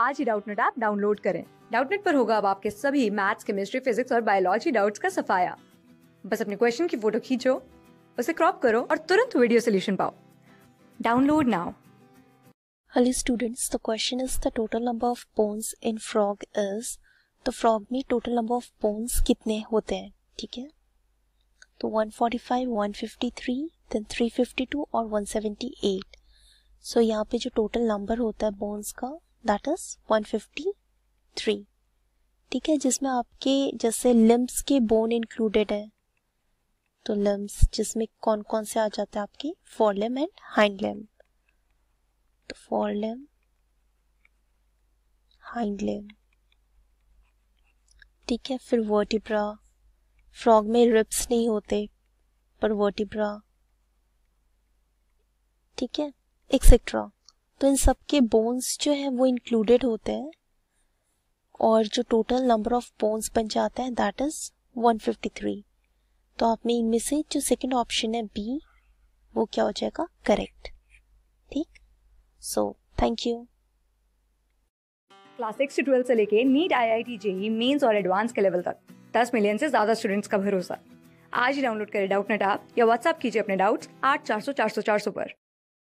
आज ही Doubtnut app download करें डाउटनेट पर होगा अब आपके सभी मैथ्स केमिस्ट्री फिजिक्स और बायोलॉजी डाउट्स का सफाया बस अपने क्वेश्चन की फोटो खींचो उसे क्रॉप करो और तुरंत वीडियो सोल्यूशन पाओ download now hello students the question is the total number of bones in frog is तो फ्रॉग में टोटल नंबर ऑफ बोन्स कितने होते हैं ठीक है तो 145, 153, देन 352 और 178 सो so, यहाँ पे जो टोटल नंबर होता है बोन्स का दैट इज 153 ठीक है जिसमें आपके जैसे लिम्स के बोन इंक्लूडेड है तो लिम्स जिसमें कौन कौन से आ जाते हैं आपके four limb and hind limb तो फोर लिम हाइंड लिम ठीक है फिर वर्टिब्रा फ्रॉग में रिप्स नहीं होते पर वर्टिब्रा ठीक है एक्सेट्रा तो इन सबके बोन्स जो है वो इंक्लूडेड होते हैं और जो टोटल नंबर ऑफ बोन्स बन जाता है दैट इज 153 तो आपने इनमें से जो सेकंड ऑप्शन है बी वो क्या हो जाएगा करेक्ट ठीक so thank you class six twelfth से लेके NEET I I T JEE mains और एडवांस के लेवल तक दस मिलियन से ज्यादा स्टूडेंट्स का भरोसा आज ही डाउनलोड करें डाउट नेट आप या व्हाट्सअप कीजिए अपने डाउट्स आठ चार सौ चार सौ चार सौ पर